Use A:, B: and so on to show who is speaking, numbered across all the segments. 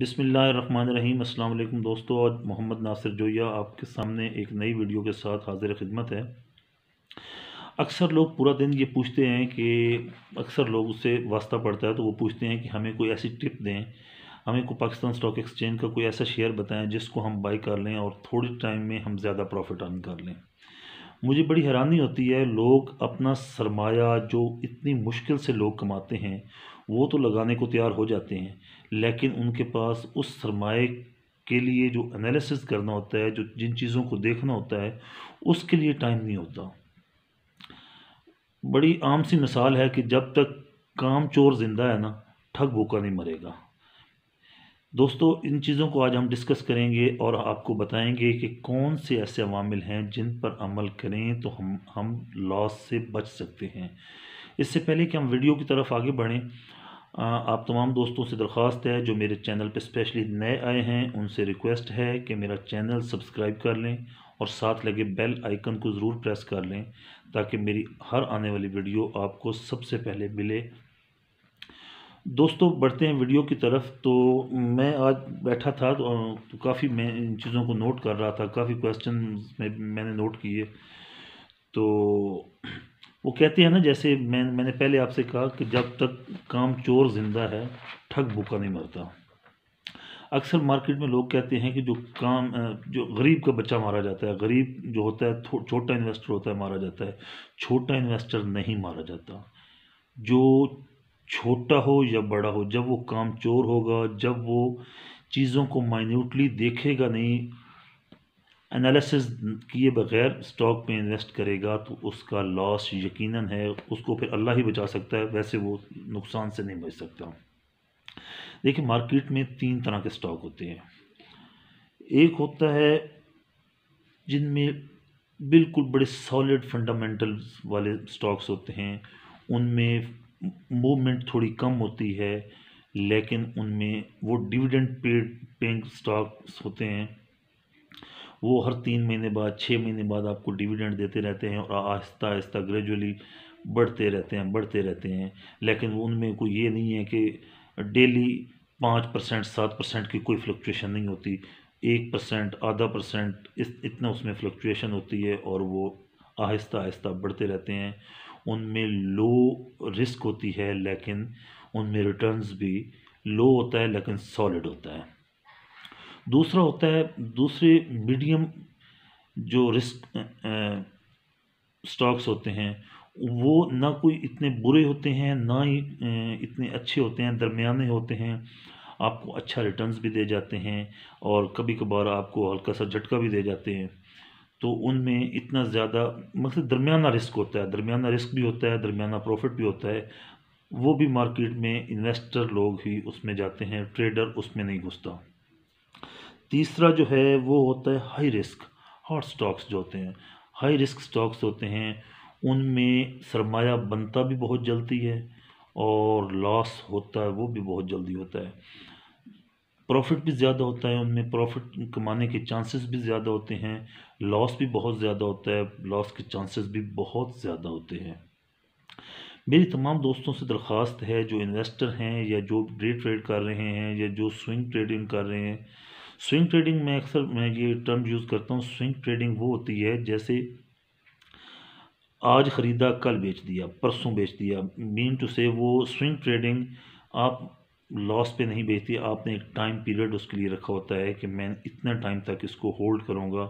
A: बिसमीम अल्लाम दोस्तों आज मोहम्मद नासिर जोया आपके सामने एक नई वीडियो के साथ हाजिर खिदमत है अक्सर लोग पूरा दिन ये पूछते हैं कि अक्सर लोग उससे वास्ता पड़ता है तो वो पूछते हैं कि हमें कोई ऐसी टिप दें हमें को पाकिस्तान स्टॉक एक्सचेंज का कोई ऐसा शेयर बताएं जिसको हम बाई कर लें और थोड़े टाइम में हम ज़्यादा प्रॉफिट अर्न कर लें मुझे बड़ी हैरानी होती है लोग अपना सरमाया जो इतनी मुश्किल से लोग कमाते हैं वो तो लगाने को तैयार हो जाते हैं लेकिन उनके पास उस सरमाए के लिए जो एनालिसिस करना होता है जो जिन चीज़ों को देखना होता है उसके लिए टाइम नहीं होता बड़ी आम सी मिसाल है कि जब तक काम चोर ज़िंदा है ना ठग भूखा नहीं मरेगा दोस्तों इन चीज़ों को आज हम डिस्कस करेंगे और आपको बताएंगे कि कौन से ऐसे अवामिल हैं जिन पर अमल करें तो हम हम लॉस से बच सकते हैं इससे पहले कि हम वीडियो की तरफ आगे बढ़ें आप तमाम दोस्तों से दरख्वास्त है जो मेरे चैनल पर स्पेशली नए आए हैं उनसे रिक्वेस्ट है कि मेरा चैनल सब्सक्राइब कर लें और साथ लगे बेल आइकन को ज़रूर प्रेस कर लें ताकि मेरी हर आने वाली वीडियो आपको सबसे पहले मिले दोस्तों बढ़ते हैं वीडियो की तरफ तो मैं आज बैठा था तो काफ़ी मैं इन चीज़ों को नोट कर रहा था काफ़ी क्वेश्चन में मैंने नोट किए तो वो कहते हैं ना जैसे मैं मैंने पहले आपसे कहा कि जब तक काम चोर ज़िंदा है ठग भूखा नहीं मरता अक्सर मार्केट में लोग कहते हैं कि जो काम जो गरीब का बच्चा मारा जाता है गरीब जो होता है छोटा इन्वेस्टर होता है मारा जाता है छोटा इन्वेस्टर नहीं मारा जाता जो छोटा हो या बड़ा हो जब वो काम चोर होगा जब वो चीज़ों को माइन्यूटली देखेगा नहीं एनालिसिस किए बगैर स्टॉक में इन्वेस्ट करेगा तो उसका लॉस यकीनन है उसको फिर अल्लाह ही बचा सकता है वैसे वो नुकसान से नहीं बच सकता देखिए मार्केट में तीन तरह के स्टॉक होते हैं एक होता है जिनमें बिल्कुल बड़े सॉलिड फंडामेंटल वाले स्टॉक्स होते हैं उनमें मूवमेंट थोड़ी कम होती है लेकिन उनमें वो डिविडेंड पेड पेंग स्टॉक्स होते हैं वो हर तीन महीने बाद छः महीने बाद आपको डिविडेंड देते रहते हैं और आहिस्ता आहिस्ता ग्रेजुअली बढ़ते रहते हैं बढ़ते रहते हैं लेकिन उनमें कोई ये नहीं है कि डेली पाँच परसेंट सात परसेंट की कोई फ्लक्चुएशन नहीं होती एक परसेंट आधा परसेंट इस इतना उसमें फ्लक्चुएशन होती है और वो आहिस्ता आहिस्ता बढ़ते रहते हैं उनमें लो रिस्क होती है लेकिन उनमें रिटर्न्स भी लो होता है लेकिन सॉलिड होता है दूसरा होता है दूसरे मीडियम जो रिस्क स्टॉक्स होते हैं वो ना कोई इतने बुरे होते हैं ना ही इतने अच्छे होते हैं दरमियाने होते हैं आपको अच्छा रिटर्न्स भी दे जाते हैं और कभी कभार आपको हल्का सा झटका भी दे जाते हैं तो उनमें इतना ज़्यादा मतलब दरमियाना रिस्क होता है दरमियाना रिस्क भी होता है दरमियाना प्रॉफिट भी होता है वो भी मार्केट में इन्वेस्टर लोग ही उसमें जाते हैं ट्रेडर उसमें नहीं घुसता तीसरा जो है वो होता है हाई रिस्क हॉट स्टॉक्स जो होते हैं हाई रिस्क स्टॉक्स होते हैं उनमें सरमाया बनता भी बहुत जल्दी है और लॉस होता है वो भी बहुत जल्दी होता है प्रॉफिट भी ज़्यादा होता है उनमें प्रॉफिट कमाने के चांसेस भी ज़्यादा होते हैं लॉस भी बहुत ज़्यादा होता है लॉस के चांसेस भी बहुत ज़्यादा होते हैं मेरी तमाम दोस्तों से दरख्वास्त है जो इन्वेस्टर हैं या जो डे ट्रेड कर रहे हैं या जो स्विंग ट्रेडिंग कर रहे हैं स्विंग ट्रेडिंग में अक्सर मैं ये टर्म यूज़ करता हूँ स्विंग ट्रेडिंग वो होती है जैसे आज ख़रीदा कल बेच दिया परसों बेच दिया मीन टू से वो स्विंग ट्रेडिंग आप लॉस पे नहीं बेचती आपने एक टाइम पीरियड उसके लिए रखा होता है कि मैं इतने टाइम तक इसको होल्ड करूँगा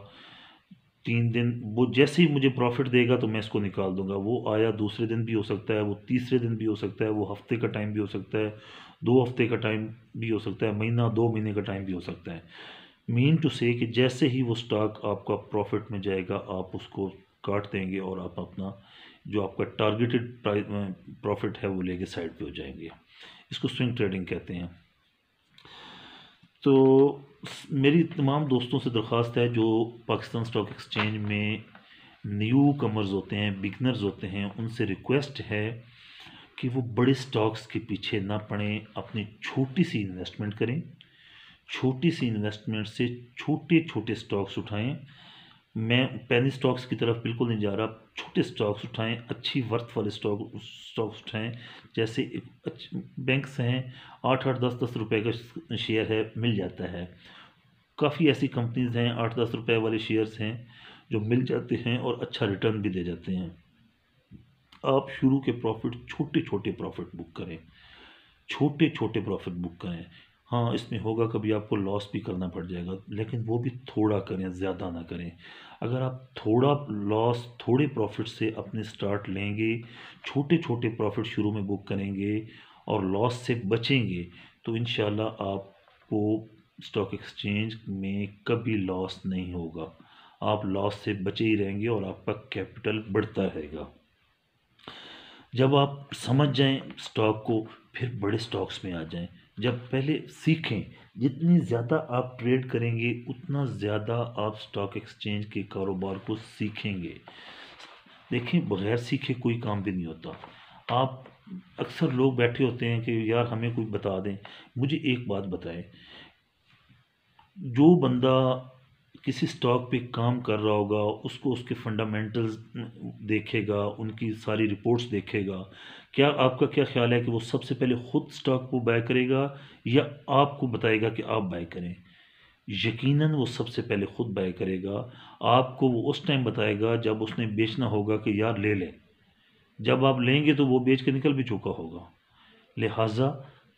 A: तीन दिन वो जैसे ही मुझे प्रॉफिट देगा तो मैं इसको निकाल दूंगा वो आया दूसरे दिन भी हो सकता है वो तीसरे दिन भी हो सकता है वो हफ्ते का टाइम भी हो सकता है दो हफ्ते का टाइम भी हो सकता है महीना दो महीने का टाइम भी हो सकता है मीन टू से कि जैसे ही वो स्टॉक आपका प्रॉफिट में जाएगा आप उसको काट देंगे और आप अपना जो आपका टारगेटेड प्रॉफिट है वो लेके साइड पे हो जाएंगे इसको स्विंग ट्रेडिंग कहते हैं तो मेरी तमाम दोस्तों से दरख्वास्त है जो पाकिस्तान स्टॉक एक्सचेंज में न्यू कमर्स होते हैं बिगनर्स होते हैं उनसे रिक्वेस्ट है कि वो बड़े स्टॉक्स के पीछे ना पड़े अपनी छोटी सी इन्वेस्टमेंट करें छोटी सी इन्वेस्टमेंट से छोटे छोटे स्टॉक्स उठाएं मैं पैनी स्टॉक्स की तरफ बिल्कुल नहीं जा रहा छोटे स्टॉक्स उठाएं अच्छी वर्थ वाले स्टॉक स्टॉक्स उठाएं जैसे बैंक्स हैं आठ आठ दस दस रुपए का शेयर है मिल जाता है काफ़ी ऐसी कंपनीज हैं आठ दस रुपए वाले शेयर्स हैं जो मिल जाते हैं और अच्छा रिटर्न भी दे जाते हैं आप शुरू के प्रॉफिट छोटे छोटे प्रॉफिट बुक करें छोटे छोटे प्रॉफिट बुक करें हाँ इसमें होगा कभी आपको लॉस भी करना पड़ जाएगा लेकिन वो भी थोड़ा करें ज़्यादा ना करें अगर आप थोड़ा लॉस थोड़े प्रॉफिट से अपने स्टार्ट लेंगे छोटे छोटे प्रॉफिट शुरू में बुक करेंगे और लॉस से बचेंगे तो इन आपको स्टॉक एक्सचेंज में कभी लॉस नहीं होगा आप लॉस से बचे ही रहेंगे और आपका कैपिटल बढ़ता रहेगा जब आप समझ जाएं स्टॉक को फिर बड़े स्टॉक्स में आ जाएं जब पहले सीखें जितनी ज़्यादा आप ट्रेड करेंगे उतना ज़्यादा आप स्टॉक एक्सचेंज के कारोबार को सीखेंगे देखें बगैर सीखे कोई काम भी नहीं होता आप अक्सर लोग बैठे होते हैं कि यार हमें कुछ बता दें मुझे एक बात बताएं जो बंदा किसी स्टॉक पे काम कर रहा होगा उसको उसके फंडामेंटल्स देखेगा उनकी सारी रिपोर्ट्स देखेगा क्या आपका क्या ख्याल है कि वो सबसे पहले ख़ुद स्टॉक को बाय करेगा या आपको बताएगा कि आप बाय करें यकीनन वो सबसे पहले ख़ुद बाय करेगा आपको वो उस टाइम बताएगा जब उसने बेचना होगा कि यार ले लें जब आप लेंगे तो वो बेच के निकल भी चुका होगा लिहाजा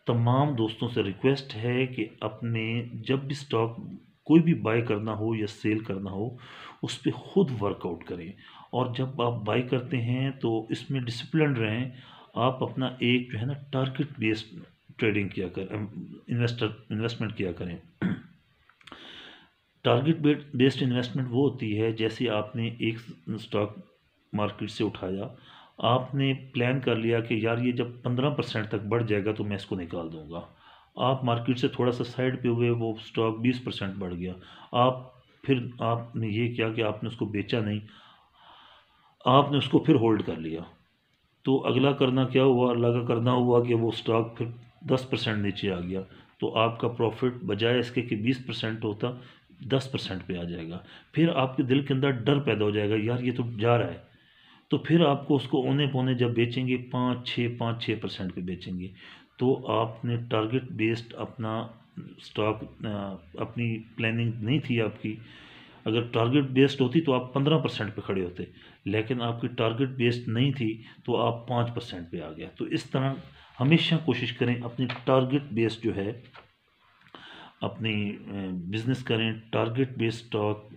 A: तमाम दोस्तों से रिक्वेस्ट है कि अपने जब भी स्टॉक कोई भी बाय करना हो या सेल करना हो उस पर ख़ुद वर्कआउट करें और जब आप बाय करते हैं तो इसमें डिसिप्लिन रहें आप अपना एक जो है ना टारगेट बेस्ड ट्रेडिंग किया कर इन्वेस्टर इन्वेस्टमेंट किया करें टारगेट बेस्ड इन्वेस्टमेंट वो होती है जैसे आपने एक स्टॉक मार्केट से उठाया आपने प्लान कर लिया कि यार ये जब पंद्रह परसेंट तक बढ़ जाएगा तो मैं इसको निकाल दूंगा आप मार्केट से थोड़ा सा साइड पे हुए वो स्टॉक बीस परसेंट बढ़ गया आप फिर आपने ये किया कि आपने उसको बेचा नहीं आपने उसको फिर होल्ड कर लिया तो अगला करना क्या हुआ अगला का करना हुआ कि वो स्टॉक फिर दस परसेंट नीचे आ गया तो आपका प्रॉफिट बजाय इसके कि बीस परसेंट होता दस परसेंट पर आ जाएगा फिर आपके दिल के अंदर डर पैदा हो जाएगा यार ये तो जा रहा है तो फिर आपको उसको ओने पौने जब बेचेंगे पाँच छः पाँच छः परसेंट पर बेचेंगे तो आपने टारगेट बेस्ड अपना स्टॉक अपनी प्लानिंग नहीं थी आपकी अगर टारगेट बेस्ड होती तो आप पंद्रह परसेंट पर खड़े होते लेकिन आपकी टारगेट बेस्ड नहीं थी तो आप पाँच परसेंट पर आ गया तो इस तरह हमेशा कोशिश करें अपनी टारगेट बेस्ड जो है अपनी बिज़नेस करें टारगेट बेस्ड स्टॉक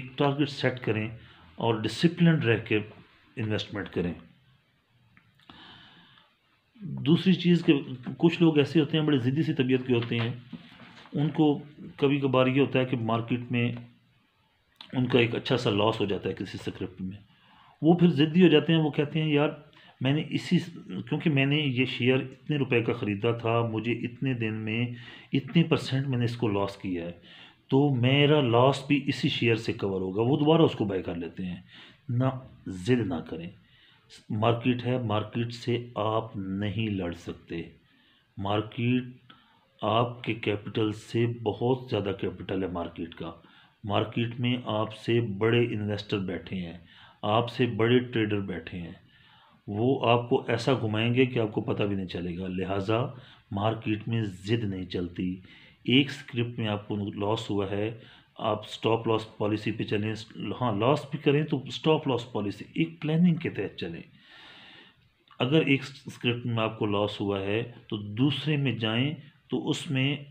A: एक टारगेट सेट करें और डिसिप्लिन रह के इन्वेस्टमेंट करें दूसरी चीज़ के कुछ लोग ऐसे होते हैं बड़े ज़िद्दी सी तबीयत के होते हैं उनको कभी कभार ये होता है कि मार्केट में उनका एक अच्छा सा लॉस हो जाता है किसी स्क्रिप्ट में वो फिर ज़िद्दी हो जाते हैं वो कहते हैं यार मैंने इसी क्योंकि मैंने ये शेयर इतने रुपए का ख़रीदा था मुझे इतने दिन में इतने परसेंट मैंने इसको लॉस किया है तो मेरा लॉस भी इसी शेयर से कवर होगा वो दोबारा उसको बाय कर लेते हैं ना ज़िद ना करें मार्केट है मार्केट से आप नहीं लड़ सकते मार्केट आपके कैपिटल से बहुत ज़्यादा कैपिटल है मार्केट का मार्केट में आपसे बड़े इन्वेस्टर बैठे हैं आपसे बड़े ट्रेडर बैठे हैं वो आपको ऐसा घुमाएंगे कि आपको पता भी नहीं चलेगा लिहाजा मार्केट में ज़िद नहीं चलती एक स्क्रिप्ट में आपको लॉस हुआ है आप स्टॉप लॉस पॉलिसी पे चलें हाँ लॉस भी करें तो स्टॉप लॉस पॉलिसी एक प्लानिंग के तहत चलें अगर एक स्क्रिप्ट में आपको लॉस हुआ है तो दूसरे में जाएं तो उसमें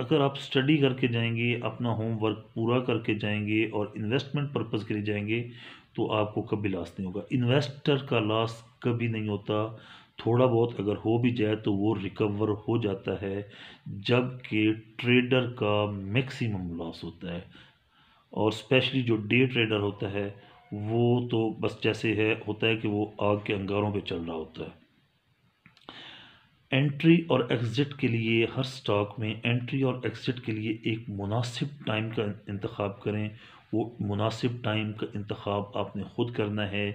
A: अगर आप स्टडी करके जाएंगे अपना होमवर्क पूरा करके जाएंगे और इन्वेस्टमेंट पर्पज़ के लिए जाएंगे तो आपको कभी लॉस नहीं होगा इन्वेस्टर का लॉस कभी नहीं होता थोड़ा बहुत अगर हो भी जाए तो वो रिकवर हो जाता है जबकि ट्रेडर का मैक्सिमम लॉस होता है और स्पेशली जो डे ट्रेडर होता है वो तो बस जैसे है होता है कि वो आग के अंगारों पे चल रहा होता है एंट्री और एग्ज़िट के लिए हर स्टॉक में एंट्री और एग्ज़िट के लिए एक मुनासिब टाइम का इंतखब करें वो मुनासिब टाइम का इंतखब आपने ख़ुद करना है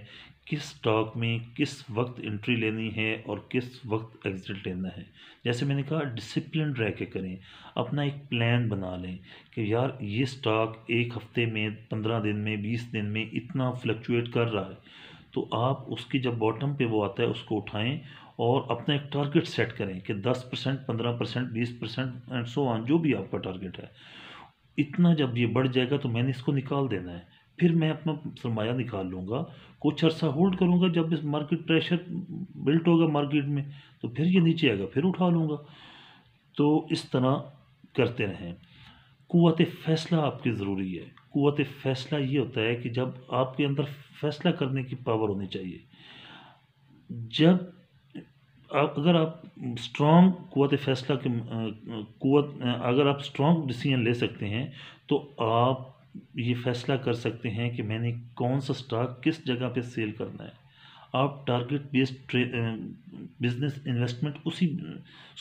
A: किस स्टॉक में किस वक्त एंट्री लेनी है और किस वक्त एग्ज़िट लेना है जैसे मैंने कहा डिसिप्लिन रह के करें अपना एक प्लान बना लें कि यार ये स्टॉक एक हफ़्ते में पंद्रह दिन में बीस दिन में इतना फ्लक्चुएट कर रहा है तो आप उसकी जब बॉटम पे वो आता है उसको उठाएं और अपना एक टारगेट सेट करें कि दस परसेंट पंद्रह परसेंट बीस परसेंट एंड सो ऑन जो भी आपका टारगेट है इतना जब ये बढ़ जाएगा तो मैंने इसको निकाल देना है फिर मैं अपना सरमाया निकाल लूँगा कुछ अर्सा होल्ड करूँगा जब इस मार्केट प्रेशर बिल्ट होगा मार्केट में तो फिर ये नीचे आएगा फिर उठा लूँगा तो इस तरह करते रहें कुत फ़ैसला आपकी ज़रूरी है कुत फ़ैसला ये होता है कि जब आपके अंदर फ़ैसला करने की पावर होनी चाहिए जब आप अगर आप स्ट्रॉन्ग कुत फ़ैसला के कुत अगर आप स्ट्रॉन्ग डिसीजन ले सकते हैं तो आप ये फैसला कर सकते हैं कि मैंने कौन सा स्टॉक किस जगह पे सेल करना है आप टारगेट बेस्ड बिजनेस इन्वेस्टमेंट उसी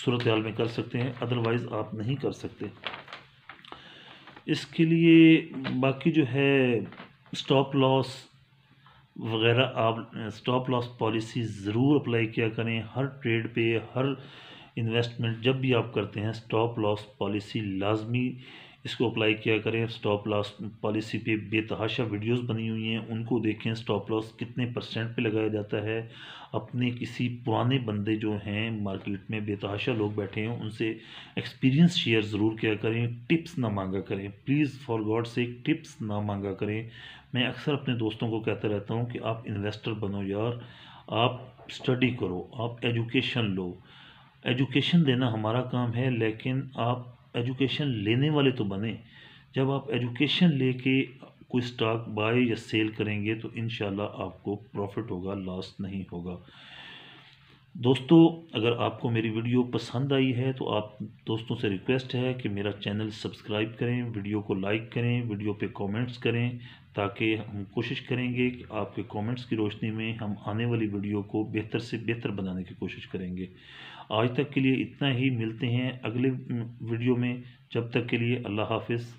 A: सूरत हाल में कर सकते हैं अदरवाइज़ आप नहीं कर सकते इसके लिए बाकी जो है स्टॉप लॉस वगैरह आप स्टॉप लॉस पॉलिसी ज़रूर अप्लाई किया करें हर ट्रेड पे हर इन्वेस्टमेंट जब भी आप करते हैं स्टॉप लॉस पॉलिसी लाजमी इसको अप्लाई किया करें स्टॉप लॉस पॉलिसी पे बेतहाशा वीडियोस बनी हुई हैं उनको देखें स्टॉप लॉस कितने परसेंट पे लगाया जाता है अपने किसी पुराने बंदे जो हैं मार्केट में बेतहाशा लोग बैठे हैं उनसे एक्सपीरियंस शेयर ज़रूर किया करें टिप्स ना मांगा करें प्लीज़ फॉर गॉड से टिप्स ना मांगा करें मैं अक्सर अपने दोस्तों को कहता रहता हूँ कि आप इन्वेस्टर बनो यार आप स्टडी करो आप एजुकेशन लो एजुकेशन देना हमारा काम है लेकिन आप एजुकेशन लेने वाले तो बने जब आप एजुकेशन लेके कोई स्टॉक बाय या सेल करेंगे तो इन आपको प्रॉफिट होगा लॉस नहीं होगा दोस्तों अगर आपको मेरी वीडियो पसंद आई है तो आप दोस्तों से रिक्वेस्ट है कि मेरा चैनल सब्सक्राइब करें वीडियो को लाइक करें वीडियो पे कमेंट्स करें ताकि हम कोशिश करेंगे कि आपके कमेंट्स की रोशनी में हम आने वाली वीडियो को बेहतर से बेहतर बनाने की कोशिश करेंगे आज तक के लिए इतना ही मिलते हैं अगले वीडियो में जब तक के लिए अल्लाह हाफिज़